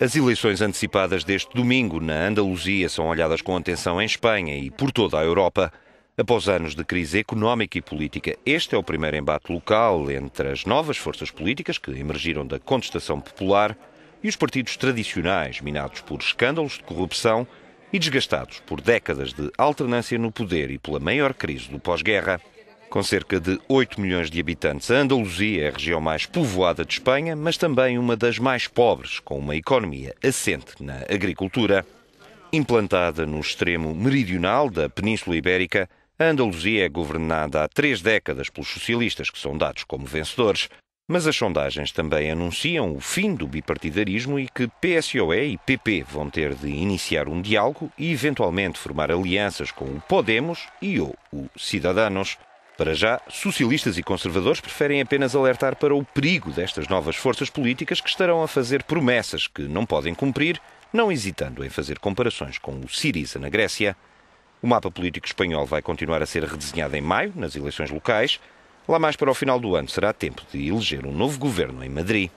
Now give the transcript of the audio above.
As eleições antecipadas deste domingo na Andaluzia são olhadas com atenção em Espanha e por toda a Europa. Após anos de crise económica e política, este é o primeiro embate local entre as novas forças políticas que emergiram da contestação popular e os partidos tradicionais, minados por escândalos de corrupção e desgastados por décadas de alternância no poder e pela maior crise do pós-guerra. Com cerca de 8 milhões de habitantes, a Andaluzia é a região mais povoada de Espanha, mas também uma das mais pobres, com uma economia assente na agricultura. Implantada no extremo meridional da Península Ibérica, a Andaluzia é governada há três décadas pelos socialistas, que são dados como vencedores. Mas as sondagens também anunciam o fim do bipartidarismo e que PSOE e PP vão ter de iniciar um diálogo e eventualmente formar alianças com o Podemos e ou o Cidadanos. Para já, socialistas e conservadores preferem apenas alertar para o perigo destas novas forças políticas que estarão a fazer promessas que não podem cumprir, não hesitando em fazer comparações com o Siriza na Grécia. O mapa político espanhol vai continuar a ser redesenhado em maio, nas eleições locais. Lá mais para o final do ano será tempo de eleger um novo governo em Madrid.